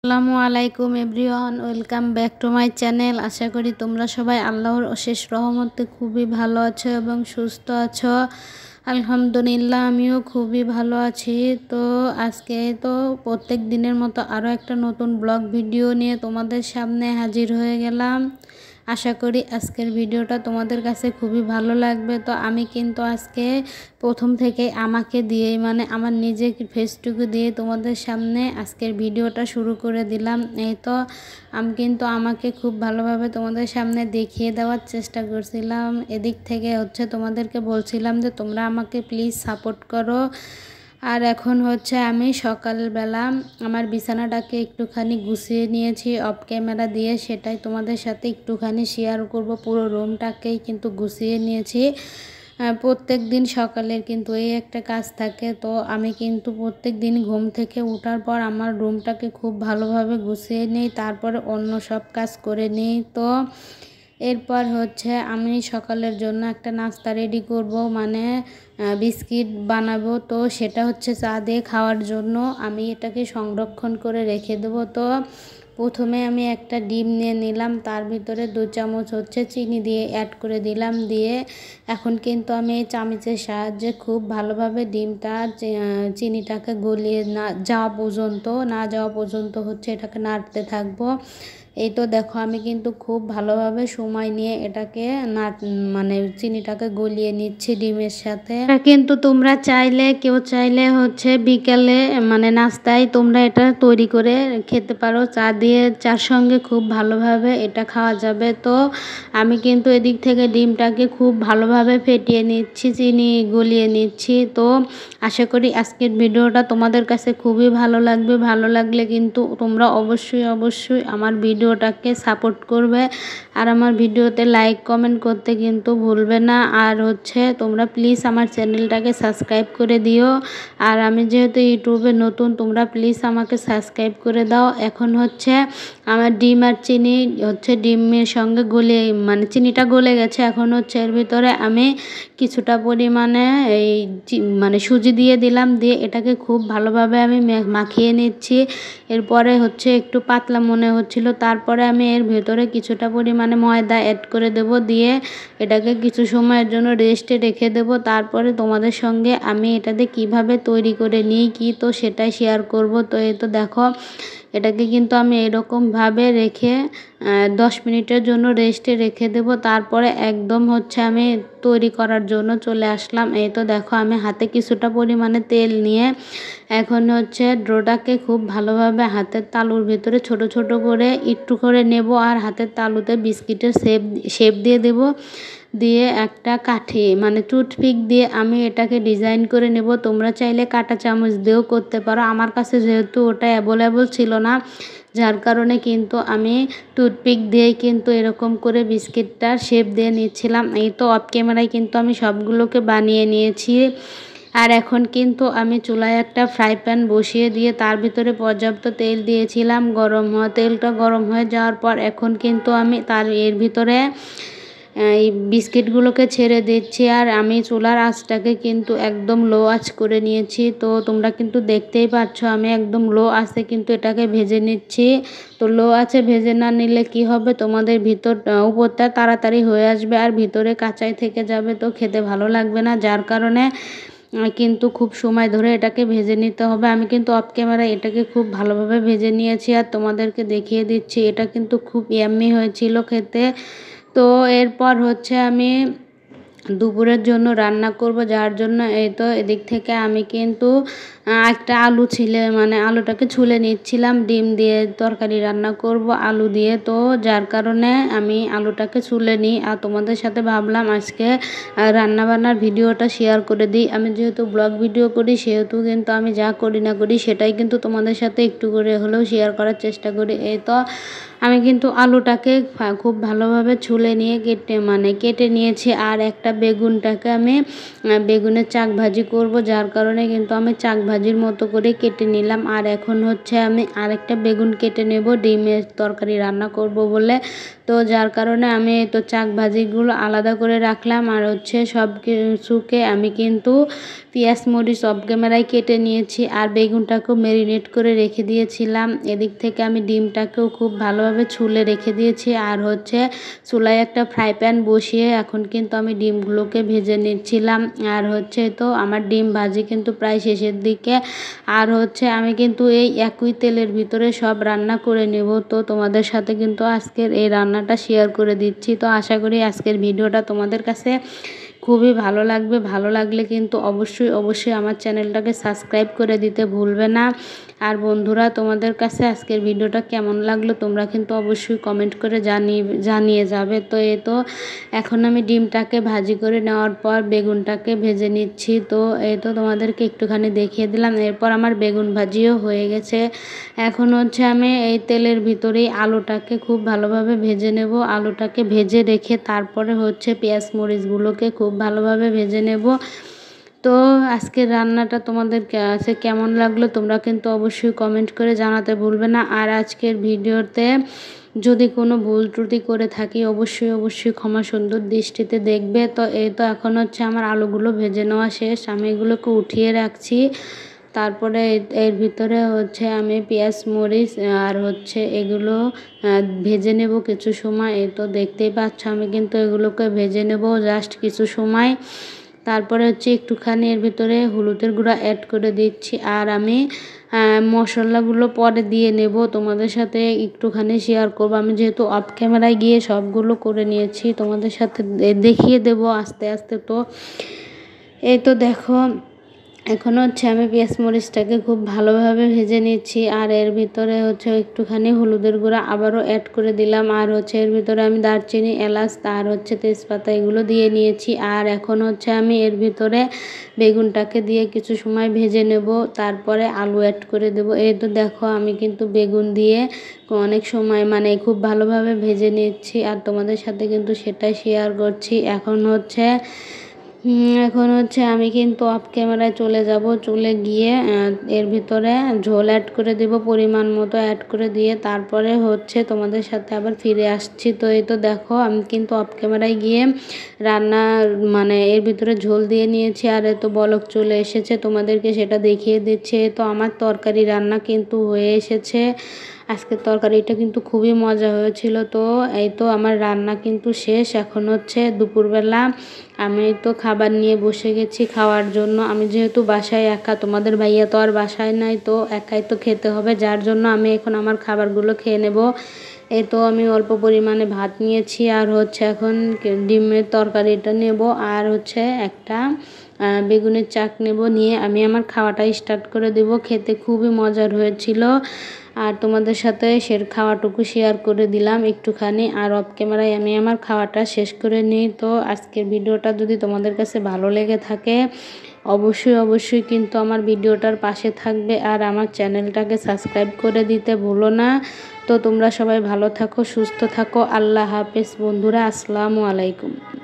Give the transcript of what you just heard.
আসসালামু আলাইকুম everyone welcome back to my channel আশা করি তোমরা সবাই আল্লাহর অশেষ রহমতে খুবই ভালো আছো এবং সুস্থ আছো আলহামদুলিল্লাহ আমিও খুবই ভালো আছি তো আজকে তো প্রত্যেক দিনের মতো আরও একটা নতুন ব্লগ ভিডিও নিয়ে তোমাদের সামনে হাজির হয়ে গেলাম আশা করি আজকের ভিডিওটা তোমাদের কাছে খুবই ভালো লাগবে তো আমি কিন্তু আজকে প্রথম থেকে আমাকে দিয়েই মানে আমার নিজের ফেসটুকু দিয়ে তোমাদের সামনে আজকের ভিডিওটা শুরু করে দিলাম এই তো আমি কিন্তু আমাকে খুব ভালোভাবে তোমাদের সামনে দেখিয়ে দেওয়ার চেষ্টা করছিলাম এদিক থেকে হচ্ছে তোমাদেরকে বলছিলাম যে তোমরা আমাকে প্লিজ সাপোর্ট করো আর এখন হচ্ছে আমি সকালবেলা আমার বিছানাটাকে একটুখানি গুছিয়ে নিয়েছি অফ ক্যামেরা দিয়ে সেটাই তোমাদের সাথে একটুখানি শেয়ার করব পুরো রুমটাকেই কিন্তু গুছিয়ে নিয়েছি প্রত্যেক দিন সকালের কিন্তু এই একটা কাজ থাকে তো আমি কিন্তু প্রত্যেক দিন ঘুম থেকে ওঠার পর আমার রুমটাকে খুব ভালোভাবে গুছিয়ে নিই তারপরে অন্য সব কাজ করে নিই তো এরপর হচ্ছে আমি সকালের জন্য একটা নাস্তা রেডি করব মানে বিস্কিট বানাবো তো সেটা হচ্ছে চা দিয়ে খাওয়ার জন্য আমি এটাকে সংরক্ষণ করে রেখে দেবো তো প্রথমে আমি একটা ডিম নিয়ে নিলাম তার ভিতরে দু চামচ হচ্ছে চিনি দিয়ে অ্যাড করে দিলাম দিয়ে এখন কিন্তু আমি এই চামচের সাহায্যে খুব ভালোভাবে ডিমটা চিনিটাকে গলিয়ে না যাওয়া পর্যন্ত না যাওয়া পর্যন্ত হচ্ছে এটাকে নাড়তে থাকবো এই তো দেখো আমি কিন্তু খুব ভালোভাবে সময় নিয়ে এটাকে না মানে চিনিটাকে গলিয়ে নিচ্ছি ডিমের সাথে কিন্তু তোমরা চাইলে কেউ চাইলে হচ্ছে বিকালে মানে নাস্তায় তোমরা এটা তৈরি করে খেতে পারো চা দিয়ে চার সঙ্গে খুব ভালোভাবে এটা খাওয়া যাবে তো আমি কিন্তু এদিক থেকে ডিমটাকে খুব ভালোভাবে ফেটিয়ে নিচ্ছি চিনি গলিয়ে নিচ্ছি তো আশা করি আজকের ভিডিওটা তোমাদের কাছে খুবই ভালো লাগবে ভালো লাগলে কিন্তু তোমরা অবশ্যই অবশ্যই আমার ভিডিও ভিডিওটাকে সাপোর্ট করবে আর আমার ভিডিওতে লাইক কমেন্ট করতে কিন্তু ভুলবে না আর হচ্ছে তোমরা প্লিজ আমার চ্যানেলটাকে সাবস্ক্রাইব করে দিও আর আমি যেহেতু ইউটিউবে নতুন তোমরা প্লিজ আমাকে সাবস্ক্রাইব করে দাও এখন হচ্ছে আমার ডিম আর চিনি হচ্ছে ডিমের সঙ্গে গলে মানে চিনিটা গলে গেছে এখন হচ্ছে এর ভিতরে আমি কিছুটা পরিমাণে এই মানে সুজি দিয়ে দিলাম দিয়ে এটাকে খুব ভালোভাবে আমি মাখিয়ে নিচ্ছি এরপরে হচ্ছে একটু পাতলা মনে হচ্ছিল তার তারপরে আমি এর ভেতরে কিছুটা পরিমাণে ময়দা অ্যাড করে দেব দিয়ে এটাকে কিছু সময়ের জন্য রেস্টে রেখে দেব তারপরে তোমাদের সঙ্গে আমি এটাতে কিভাবে তৈরি করে নিই কি তো সেটাই শেয়ার করব তো এই তো দেখো এটাকে কিন্তু আমি এরকমভাবে রেখে দশ মিনিটের জন্য রেস্টে রেখে দেব তারপরে একদম হচ্ছে আমি তৈরি করার জন্য চলে আসলাম এই তো দেখো আমি হাতে কিছুটা পরিমাণে তেল নিয়ে এখন হচ্ছে ড্রোটাকে খুব ভালোভাবে হাতের তালুর ভিতরে ছোট ছোট করে একটু করে নেব আর হাতের তালুতে বিস্কিটের শেপ শেপ দিয়ে দেব দিয়ে একটা কাঠি মানে টুথপিক দিয়ে আমি এটাকে ডিজাইন করে নেব তোমরা চাইলে কাটা চামচ দিয়েও করতে পারো আমার কাছে যেহেতু ওটা অ্যাভেলেবল ছিল না যার কারণে কিন্তু আমি টুথপিক দিয়েই কিন্তু এরকম করে বিস্কিটটার শেপ দিয়ে নিচ্ছিলাম এই তো অফ ক্যামেরায় কিন্তু আমি সবগুলোকে বানিয়ে নিয়েছি আর এখন কিন্তু আমি চুলায় একটা ফ্রাই প্যান বসিয়ে দিয়ে তার ভিতরে পর্যাপ্ত তেল দিয়েছিলাম গরম হওয়া তেলটা গরম হয়ে যাওয়ার পর এখন কিন্তু আমি তার এর ভিতরে এই বিস্কিটগুলোকে ছেড়ে দিচ্ছি আর আমি চুলার আঁচটাকে কিন্তু একদম লো আঁচ করে নিয়েছি তো তোমরা কিন্তু দেখতেই পাচ্ছ আমি একদম লো আঁচে কিন্তু এটাকে ভেজে নিচ্ছি তো লো আঁচে ভেজে না নিলে কি হবে তোমাদের ভিতর উপরটা তাড়াতাড়ি হয়ে আসবে আর ভিতরে কাঁচাই থেকে যাবে তো খেতে ভালো লাগবে না যার কারণে কিন্তু খুব সময় ধরে এটাকে ভেজে নিতে হবে আমি কিন্তু অফ ক্যামেরা এটাকে খুব ভালোভাবে ভেজে নিয়েছি আর তোমাদেরকে দেখিয়ে দিচ্ছি এটা কিন্তু খুব ইয়াম্মি হয়েছিল খেতে তো এরপর হচ্ছে আমি দুপুরের জন্য রান্না করব যার জন্য এই তো এদিক থেকে আমি কিন্তু একটা আলু ছিলে মানে আলুটাকে ছুলে নিচ্ছিলাম ডিম দিয়ে তরকারি রান্না করব আলু দিয়ে তো যার কারণে আমি আলুটাকে ছুলে নিই আর তোমাদের সাথে ভাবলাম আজকে রান্নাবান্নার ভিডিওটা শেয়ার করে দিই আমি যেহেতু ব্লগ ভিডিও করি সেহেতু কিন্তু আমি যা করি না করি সেটাই কিন্তু তোমাদের সাথে একটু করে হলেও শেয়ার করার চেষ্টা করি এই তো আমি কিন্তু আলুটাকে খুব ভালোভাবে ছুলে নিয়ে কেটে মানে কেটে নিয়েছি আর একটা বেগুনটাকে আমি বেগুনের চাক ভাজি করব যার কারণে কিন্তু আমি চাক ভাজির মতো করে কেটে নিলাম আর এখন হচ্ছে আমি আরেকটা বেগুন কেটে নেব ডিমের তরকারি রান্না করব বলে তো যার কারণে আমি তো চাক ভাজিগুলো আলাদা করে রাখলাম আর হচ্ছে সব কিছুকে আমি কিন্তু পেঁয়াজ মরিচ সব ক্যামেরাই কেটে নিয়েছি আর বেগুনটাকেও মেরিনেট করে রেখে দিয়েছিলাম এদিক থেকে আমি ডিমটাকেও খুব ভালো ভালোভাবে ছুলে রেখে দিয়েছি আর হচ্ছে চুলায় একটা ফ্রাই প্যান বসিয়ে এখন কিন্তু আমি ডিমগুলোকে ভেজে নিচ্ছিলাম আর হচ্ছে তো আমার ডিম ভাজি কিন্তু প্রায় শেষের দিকে আর হচ্ছে আমি কিন্তু এই একই তেলের ভিতরে সব রান্না করে নেব তো তোমাদের সাথে কিন্তু আজকের এই রান্নাটা শেয়ার করে দিচ্ছি তো আশা করি আজকের ভিডিওটা তোমাদের কাছে খুবই ভালো লাগবে ভালো লাগলে কিন্তু অবশ্যই অবশ্যই আমার চ্যানেলটাকে সাবস্ক্রাইব করে দিতে ভুলবে না আর বন্ধুরা তোমাদের কাছে আজকের ভিডিওটা কেমন লাগলো তোমরা কিন্তু অবশ্যই কমেন্ট করে জানিয়ে জানিয়ে যাবে তো এ তো এখন আমি ডিমটাকে ভাজি করে নেওয়ার পর বেগুনটাকে ভেজে নিচ্ছি তো এ তো তোমাদেরকে একটুখানি দেখিয়ে দিলাম এরপর আমার বেগুন ভাজিও হয়ে গেছে এখন হচ্ছে আমি এই তেলের ভিতরেই আলুটাকে খুব ভালোভাবে ভেজে নেব আলুটাকে ভেজে রেখে তারপরে হচ্ছে পেঁয়াজ মরিচগুলোকে খুব ভালোভাবে ভেজে নেব তো আজকের রান্নাটা তোমাদের কাছে কেমন লাগলো তোমরা কিন্তু অবশ্যই কমেন্ট করে জানাতে ভুলবে না আর আজকের ভিডিওতে যদি কোনো ভুল ত্রুটি করে থাকি অবশ্যই অবশ্যই ক্ষমা সুন্দর দৃষ্টিতে দেখবে তো এই তো এখন হচ্ছে আমার আলুগুলো ভেজে নেওয়া শেষ আমি এগুলোকে উঠিয়ে রাখছি তারপরে এর ভিতরে হচ্ছে আমি পেঁয়াজ মরিচ আর হচ্ছে এগুলো ভেজে নেব কিছু সময় এই তো দেখতেই পাচ্ছ আমি কিন্তু এগুলোকে ভেজে নেব জাস্ট কিছু সময় তারপরে হচ্ছে একটুখানি এর ভিতরে হলুদের গুঁড়া অ্যাড করে দিচ্ছি আর আমি মশলাগুলো পরে দিয়ে নেব তোমাদের সাথে একটুখানি শেয়ার করব আমি যেহেতু অফ ক্যামেরায় গিয়ে সবগুলো করে নিয়েছি তোমাদের সাথে দেখিয়ে দেব আস্তে আস্তে তো এই তো দেখো এখন হচ্ছে আমি পেঁয়াজ মরিচটাকে খুব ভালোভাবে ভেজে নিচ্ছি আর এর ভিতরে হচ্ছে একটুখানি হলুদের গুঁড়া আবারও অ্যাড করে দিলাম আর হচ্ছে এর ভিতরে আমি দারচিনি এলাচ তার হচ্ছে তেজপাতা এগুলো দিয়ে নিয়েছি আর এখন হচ্ছে আমি এর ভিতরে বেগুনটাকে দিয়ে কিছু সময় ভেজে নেব তারপরে আলু অ্যাড করে দেব এই তো দেখো আমি কিন্তু বেগুন দিয়ে অনেক সময় মানে খুব ভালোভাবে ভেজে নিচ্ছি আর তোমাদের সাথে কিন্তু সেটাই শেয়ার করছি এখন হচ্ছে এখন হচ্ছে আমি কিন্তু অফ ক্যামেরায় চলে যাব চলে গিয়ে এর ভিতরে ঝোল অ্যাড করে দেব পরিমাণ মতো অ্যাড করে দিয়ে তারপরে হচ্ছে তোমাদের সাথে আবার ফিরে আসছি তো এই তো দেখো আমি কিন্তু অফ ক্যামেরায় গিয়ে রান্না মানে এর ভিতরে ঝোল দিয়ে নিয়েছি আর এত বলক চলে এসেছে তোমাদেরকে সেটা দেখিয়ে দিচ্ছে তো আমার তরকারি রান্না কিন্তু হয়ে এসেছে আজকের তরকারিটা কিন্তু খুবই মজা হয়েছিল তো এই তো আমার রান্না কিন্তু শেষ এখন হচ্ছে দুপুরবেলা আমি তো খাবার নিয়ে বসে গেছি খাওয়ার জন্য আমি যেহেতু বাসায় একা তোমাদের ভাইয়া তো আর বাসায় নাই তো একাই তো খেতে হবে যার জন্য আমি এখন আমার খাবারগুলো খেয়ে নেব এই তো আমি অল্প পরিমাণে ভাত নিয়েছি আর হচ্ছে এখন ডিমের তরকারিটা নেব আর হচ্ছে একটা বেগুনের চাক নেব নিয়ে আমি আমার খাওয়াটা স্টার্ট করে দেব খেতে খুবই মজার হয়েছিল আর তোমাদের সাথে সের খাওয়াটুকু শেয়ার করে দিলাম একটুখানি আর অফ ক্যামেরায় আমি আমার খাওয়াটা শেষ করে নিই তো আজকের ভিডিওটা যদি তোমাদের কাছে ভালো লেগে থাকে অবশ্যই অবশ্যই কিন্তু আমার ভিডিওটার পাশে থাকবে আর আমার চ্যানেলটাকে সাবস্ক্রাইব করে দিতে ভুলো না তো তোমরা সবাই ভালো থাকো সুস্থ থাকো আল্লাহ হাফেজ বন্ধুরা আসসালামু আলাইকুম